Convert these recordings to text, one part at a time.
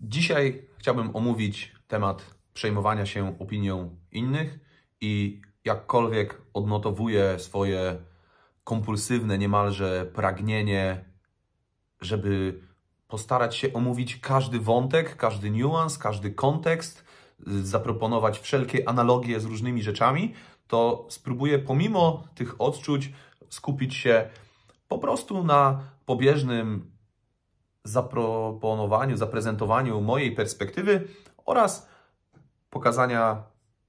Dzisiaj chciałbym omówić temat przejmowania się opinią innych i jakkolwiek odnotowuję swoje kompulsywne niemalże pragnienie, żeby postarać się omówić każdy wątek, każdy niuans, każdy kontekst, zaproponować wszelkie analogie z różnymi rzeczami, to spróbuję pomimo tych odczuć skupić się po prostu na pobieżnym zaproponowaniu, zaprezentowaniu mojej perspektywy oraz pokazania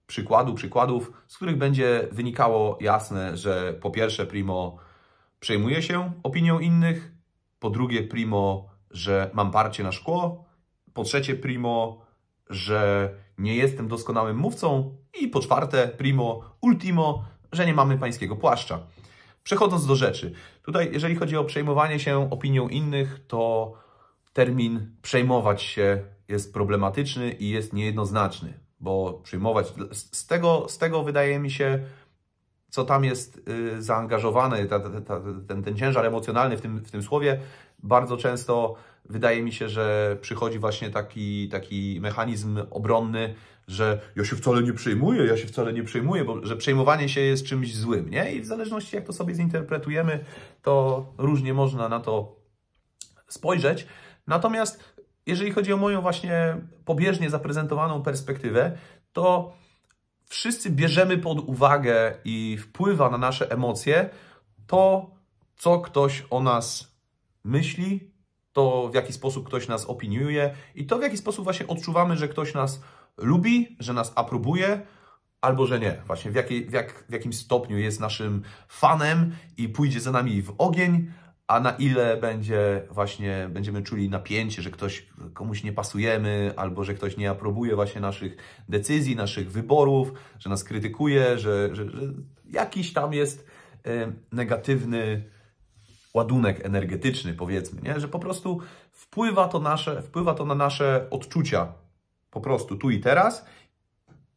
przykładu, przykładów, z których będzie wynikało jasne, że po pierwsze Primo przejmuje się opinią innych, po drugie Primo, że mam parcie na szkło, po trzecie Primo, że nie jestem doskonałym mówcą i po czwarte Primo, ultimo, że nie mamy pańskiego płaszcza. Przechodząc do rzeczy. Tutaj, jeżeli chodzi o przejmowanie się opinią innych, to termin przejmować się jest problematyczny i jest niejednoznaczny, bo przyjmować z tego, z tego wydaje mi się, co tam jest y, zaangażowane, ta, ta, ta, ten, ten ciężar emocjonalny w tym, w tym słowie, bardzo często wydaje mi się, że przychodzi właśnie taki, taki mechanizm obronny, że ja się wcale nie przejmuję, ja się wcale nie przejmuję, bo że przejmowanie się jest czymś złym, nie? I w zależności jak to sobie zinterpretujemy, to różnie można na to spojrzeć. Natomiast jeżeli chodzi o moją właśnie pobieżnie zaprezentowaną perspektywę, to wszyscy bierzemy pod uwagę i wpływa na nasze emocje to, co ktoś o nas myśli, to w jaki sposób ktoś nas opiniuje i to w jaki sposób właśnie odczuwamy, że ktoś nas lubi, że nas aprobuje, albo że nie. Właśnie w, w, jak, w jakim stopniu jest naszym fanem i pójdzie za nami w ogień, a na ile będzie właśnie, będziemy czuli napięcie, że ktoś, komuś nie pasujemy, albo że ktoś nie aprobuje właśnie naszych decyzji, naszych wyborów, że nas krytykuje, że, że, że jakiś tam jest e, negatywny ładunek energetyczny, powiedzmy, nie? że po prostu wpływa to, nasze, wpływa to na nasze odczucia po prostu tu i teraz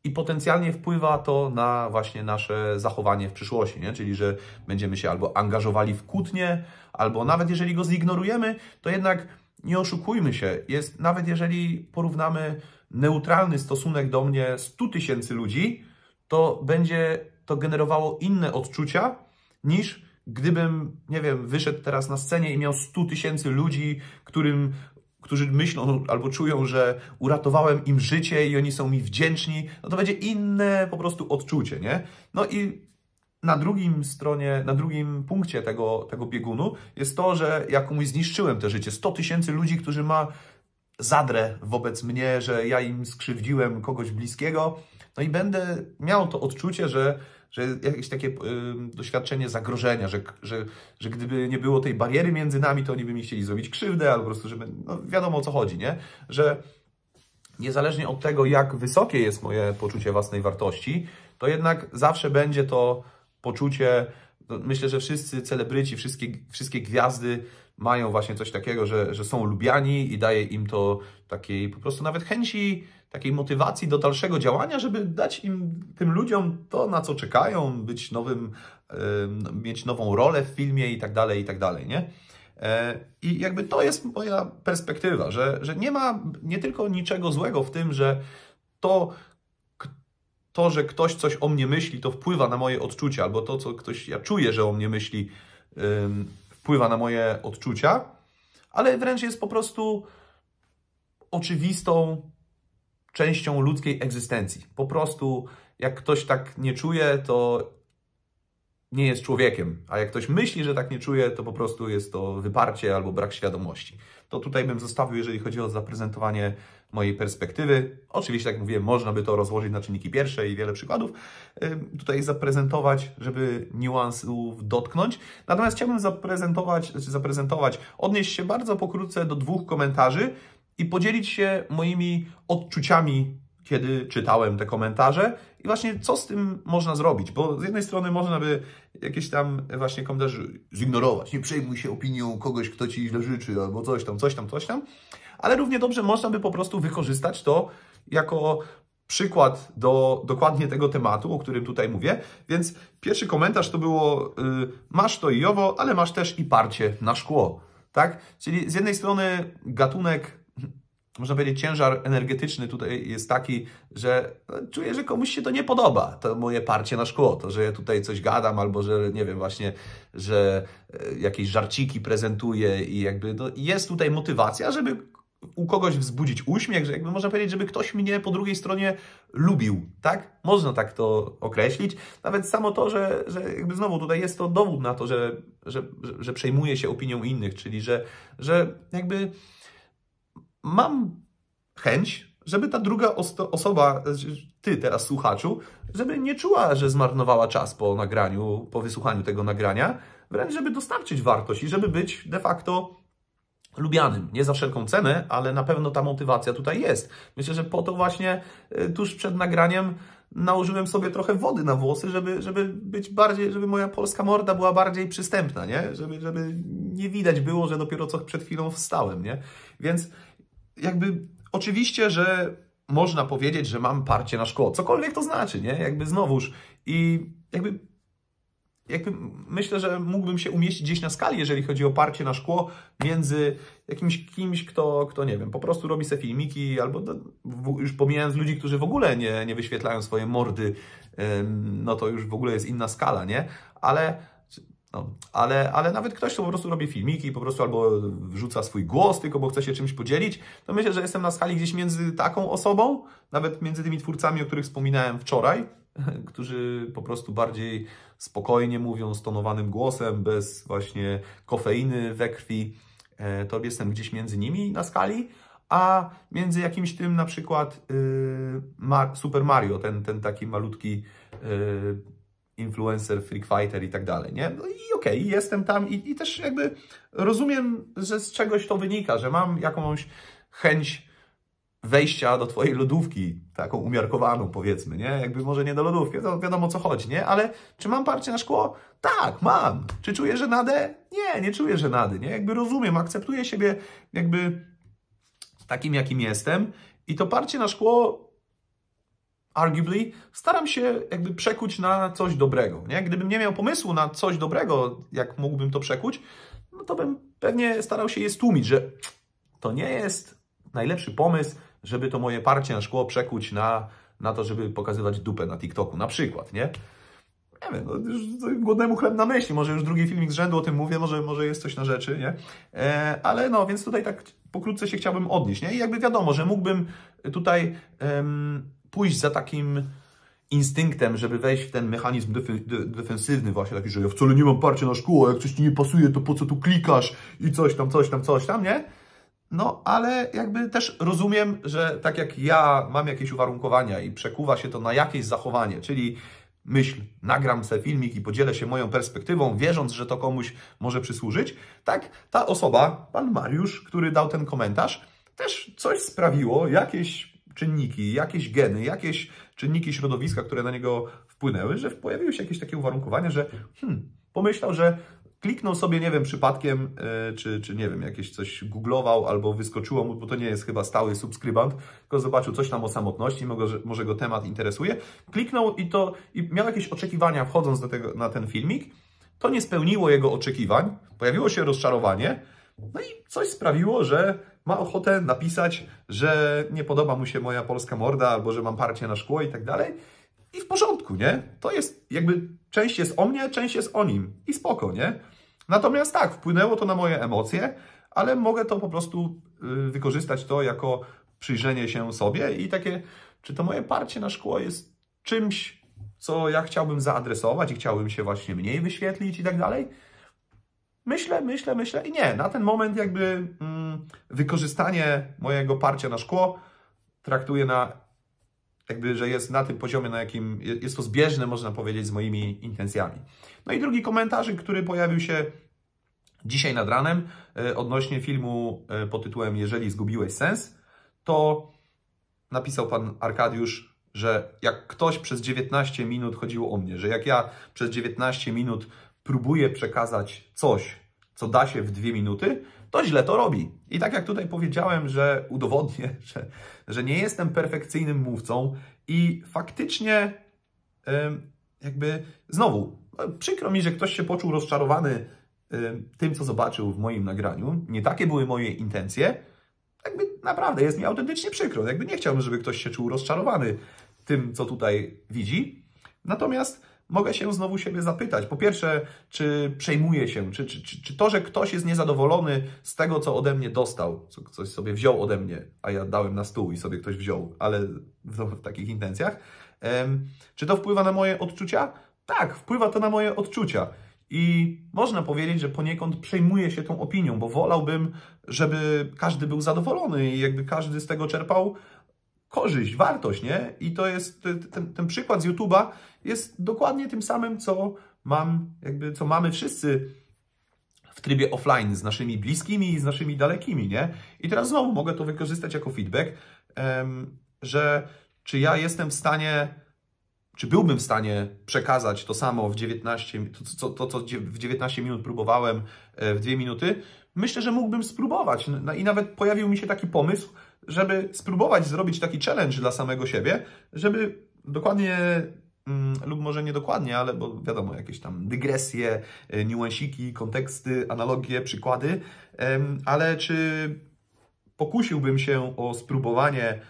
i potencjalnie wpływa to na właśnie nasze zachowanie w przyszłości, nie? czyli że będziemy się albo angażowali w kłótnie, albo nawet jeżeli go zignorujemy, to jednak nie oszukujmy się, jest, nawet jeżeli porównamy neutralny stosunek do mnie 100 tysięcy ludzi, to będzie to generowało inne odczucia niż gdybym, nie wiem, wyszedł teraz na scenie i miał 100 tysięcy ludzi, którym którzy myślą albo czują, że uratowałem im życie i oni są mi wdzięczni, no to będzie inne po prostu odczucie, nie? No i na drugim stronie, na drugim punkcie tego, tego biegunu jest to, że ja komuś zniszczyłem te życie. 100 tysięcy ludzi, którzy ma zadrę wobec mnie, że ja im skrzywdziłem kogoś bliskiego, no i będę miał to odczucie, że że jakieś takie y, doświadczenie zagrożenia, że, że, że gdyby nie było tej bariery między nami, to oni by mi chcieli zrobić krzywdę, albo po prostu, żeby, no wiadomo o co chodzi, nie? Że niezależnie od tego, jak wysokie jest moje poczucie własnej wartości, to jednak zawsze będzie to poczucie, no myślę, że wszyscy celebryci, wszystkie, wszystkie gwiazdy mają właśnie coś takiego, że, że są lubiani i daje im to takiej po prostu nawet chęci takiej motywacji do dalszego działania, żeby dać im, tym ludziom to, na co czekają, być nowym, mieć nową rolę w filmie i tak dalej, i tak dalej, nie? E, I jakby to jest moja perspektywa, że, że nie ma nie tylko niczego złego w tym, że to, to, że ktoś coś o mnie myśli, to wpływa na moje odczucia, albo to, co ktoś ja czuję, że o mnie myśli, wpływa na moje odczucia, ale wręcz jest po prostu oczywistą częścią ludzkiej egzystencji. Po prostu, jak ktoś tak nie czuje, to nie jest człowiekiem, a jak ktoś myśli, że tak nie czuje, to po prostu jest to wyparcie albo brak świadomości. To tutaj bym zostawił, jeżeli chodzi o zaprezentowanie mojej perspektywy. Oczywiście, jak mówiłem, można by to rozłożyć na czynniki pierwsze i wiele przykładów tutaj zaprezentować, żeby niuansów dotknąć. Natomiast chciałbym zaprezentować, znaczy zaprezentować, odnieść się bardzo pokrótce do dwóch komentarzy, i podzielić się moimi odczuciami, kiedy czytałem te komentarze i właśnie co z tym można zrobić, bo z jednej strony można by jakieś tam właśnie komentarze zignorować, nie przejmuj się opinią kogoś, kto ci źle życzy, albo coś tam, coś tam, coś tam, ale równie dobrze można by po prostu wykorzystać to jako przykład do dokładnie tego tematu, o którym tutaj mówię. Więc pierwszy komentarz to było yy, masz to i owo, ale masz też i parcie na szkło. Tak? Czyli z jednej strony gatunek można powiedzieć, ciężar energetyczny tutaj jest taki, że no, czuję, że komuś się to nie podoba, to moje parcie na szkło, to, że ja tutaj coś gadam, albo że, nie wiem, właśnie, że e, jakieś żarciki prezentuję i jakby no, jest tutaj motywacja, żeby u kogoś wzbudzić uśmiech, że jakby można powiedzieć, żeby ktoś mnie po drugiej stronie lubił, tak? Można tak to określić. Nawet samo to, że, że jakby znowu tutaj jest to dowód na to, że, że, że przejmuje się opinią innych, czyli że, że jakby mam chęć, żeby ta druga osoba, ty teraz słuchaczu, żeby nie czuła, że zmarnowała czas po nagraniu, po wysłuchaniu tego nagrania, wręcz żeby dostarczyć wartość i żeby być de facto lubianym. Nie za wszelką cenę, ale na pewno ta motywacja tutaj jest. Myślę, że po to właśnie e, tuż przed nagraniem nałożyłem sobie trochę wody na włosy, żeby, żeby być bardziej, żeby moja polska morda była bardziej przystępna, nie? Żeby, żeby nie widać było, że dopiero co przed chwilą wstałem, nie? Więc jakby oczywiście, że można powiedzieć, że mam parcie na szkło, cokolwiek to znaczy, nie? Jakby znowuż i jakby jakby myślę, że mógłbym się umieścić gdzieś na skali, jeżeli chodzi o parcie na szkło, między jakimś kimś, kto, kto nie wiem, po prostu robi sobie filmiki, albo no, już pomijając ludzi, którzy w ogóle nie, nie wyświetlają swoje mordy, no to już w ogóle jest inna skala, nie? Ale no, ale, ale nawet ktoś, kto po prostu robi filmiki, po prostu albo wrzuca swój głos, tylko bo chce się czymś podzielić, to myślę, że jestem na skali gdzieś między taką osobą, nawet między tymi twórcami, o których wspominałem wczoraj, którzy po prostu bardziej spokojnie mówią, stonowanym głosem, bez właśnie kofeiny we krwi. E, to jestem gdzieś między nimi na skali, a między jakimś tym na przykład y, Super Mario, ten, ten taki malutki y, influencer, freak fighter i tak dalej, nie? No i okej, okay, jestem tam i, i, też jakby rozumiem, że z czegoś to wynika, że mam jakąś chęć wejścia do Twojej lodówki, taką umiarkowaną powiedzmy, nie? Jakby może nie do lodówki, to wiadomo o co chodzi, nie? Ale czy mam parcie na szkło? Tak, mam. Czy czuję że nade? Nie, nie czuję że nade, nie? Jakby rozumiem, akceptuję siebie jakby takim, jakim jestem i to parcie na szkło arguably, staram się jakby przekuć na coś dobrego. Nie? Gdybym nie miał pomysłu na coś dobrego, jak mógłbym to przekuć, no to bym pewnie starał się je stłumić, że to nie jest najlepszy pomysł, żeby to moje parcie na szkło przekuć na, na to, żeby pokazywać dupę na TikToku, na przykład, nie? Nie wiem, no, już głodnemu chleb na myśli, może już drugi filmik z rzędu o tym mówię, może, może jest coś na rzeczy, nie? E, ale no, więc tutaj tak pokrótce się chciałbym odnieść, nie? I jakby wiadomo, że mógłbym tutaj... Em, pójść za takim instynktem, żeby wejść w ten mechanizm defensywny właśnie, taki, że ja wcale nie mam parcia na szkół, jak coś Ci nie pasuje, to po co tu klikasz i coś tam, coś tam, coś tam, nie? No, ale jakby też rozumiem, że tak jak ja mam jakieś uwarunkowania i przekuwa się to na jakieś zachowanie, czyli myśl, nagram se filmik i podzielę się moją perspektywą, wierząc, że to komuś może przysłużyć, tak ta osoba, pan Mariusz, który dał ten komentarz, też coś sprawiło, jakieś czynniki, jakieś geny, jakieś czynniki środowiska, które na niego wpłynęły, że pojawiły się jakieś takie uwarunkowania, że hmm, pomyślał, że kliknął sobie, nie wiem, przypadkiem, yy, czy, czy nie wiem, jakieś coś googlował albo wyskoczyło mu, bo to nie jest chyba stały subskrybant, tylko zobaczył coś tam o samotności, może, może go temat interesuje. Kliknął i to i miał jakieś oczekiwania wchodząc do tego, na ten filmik. To nie spełniło jego oczekiwań, pojawiło się rozczarowanie, no i coś sprawiło, że ma ochotę napisać, że nie podoba mu się moja polska morda, albo że mam parcie na szkło i tak dalej. I w porządku, nie? To jest jakby część jest o mnie, część jest o nim. I spoko, nie? Natomiast tak, wpłynęło to na moje emocje, ale mogę to po prostu y, wykorzystać to jako przyjrzenie się sobie i takie, czy to moje parcie na szkło jest czymś, co ja chciałbym zaadresować i chciałbym się właśnie mniej wyświetlić i tak dalej myślę, myślę, myślę i nie. Na ten moment jakby mm, wykorzystanie mojego parcia na szkło traktuję na jakby, że jest na tym poziomie, na jakim jest to zbieżne, można powiedzieć, z moimi intencjami. No i drugi komentarz, który pojawił się dzisiaj nad ranem e, odnośnie filmu e, pod tytułem Jeżeli zgubiłeś sens, to napisał pan Arkadiusz, że jak ktoś przez 19 minut chodziło o mnie, że jak ja przez 19 minut próbuje przekazać coś, co da się w dwie minuty, to źle to robi. I tak jak tutaj powiedziałem, że udowodnię, że, że nie jestem perfekcyjnym mówcą i faktycznie jakby znowu, no, przykro mi, że ktoś się poczuł rozczarowany tym, co zobaczył w moim nagraniu. Nie takie były moje intencje. Jakby naprawdę jest mi autentycznie przykro. Jakby nie chciałbym, żeby ktoś się czuł rozczarowany tym, co tutaj widzi. Natomiast mogę się znowu siebie zapytać. Po pierwsze, czy przejmuję się, czy, czy, czy, czy to, że ktoś jest niezadowolony z tego, co ode mnie dostał, co, coś sobie wziął ode mnie, a ja dałem na stół i sobie ktoś wziął, ale w, w takich intencjach, czy to wpływa na moje odczucia? Tak, wpływa to na moje odczucia. I można powiedzieć, że poniekąd przejmuję się tą opinią, bo wolałbym, żeby każdy był zadowolony i jakby każdy z tego czerpał korzyść, wartość, nie? I to jest, ten, ten przykład z YouTube'a jest dokładnie tym samym, co mam, jakby, co mamy wszyscy w trybie offline z naszymi bliskimi i z naszymi dalekimi, nie? I teraz znowu mogę to wykorzystać jako feedback, że czy ja jestem w stanie, czy byłbym w stanie przekazać to samo w 19, to, to, co w 19 minut próbowałem e, w 2 minuty? Myślę, że mógłbym spróbować i nawet pojawił mi się taki pomysł, żeby spróbować zrobić taki challenge dla samego siebie, żeby dokładnie mm, lub może niedokładnie, ale bo wiadomo, jakieś tam dygresje, e, niuansiki, konteksty, analogie, przykłady, ale czy pokusiłbym się o spróbowanie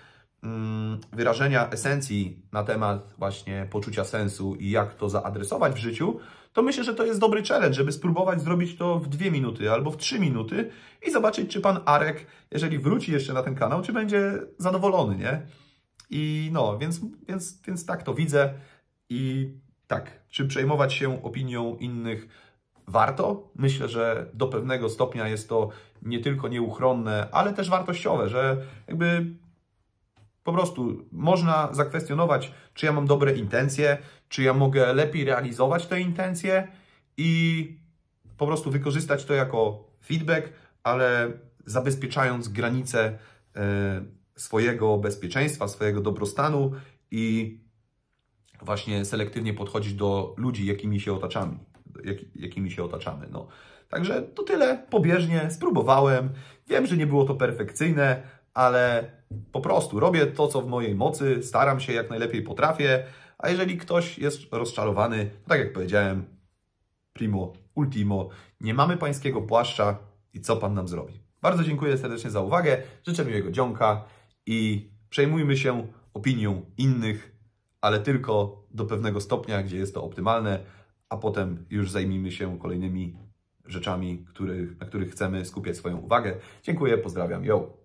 Mm, wyrażenia esencji na temat właśnie poczucia sensu i jak to zaadresować w życiu, to myślę, że to jest dobry challenge, żeby spróbować zrobić to w dwie minuty albo w trzy minuty i zobaczyć, czy pan Arek, jeżeli wróci jeszcze na ten kanał, czy będzie zadowolony, nie? I no, więc, więc, więc tak to widzę i tak, czy przejmować się opinią innych warto? Myślę, że do pewnego stopnia jest to nie tylko nieuchronne, ale też wartościowe, że jakby po prostu można zakwestionować, czy ja mam dobre intencje, czy ja mogę lepiej realizować te intencje i po prostu wykorzystać to jako feedback, ale zabezpieczając granice e, swojego bezpieczeństwa, swojego dobrostanu i właśnie selektywnie podchodzić do ludzi, jakimi się otaczamy. Jak, jakimi się otaczamy no. Także to tyle, pobieżnie, spróbowałem. Wiem, że nie było to perfekcyjne, ale po prostu robię to, co w mojej mocy, staram się jak najlepiej potrafię, a jeżeli ktoś jest rozczarowany, tak jak powiedziałem, primo, ultimo, nie mamy pańskiego płaszcza i co pan nam zrobi? Bardzo dziękuję serdecznie za uwagę, życzę miłego dziąka i przejmujmy się opinią innych, ale tylko do pewnego stopnia, gdzie jest to optymalne, a potem już zajmijmy się kolejnymi rzeczami, na których chcemy skupiać swoją uwagę. Dziękuję, pozdrawiam, jo.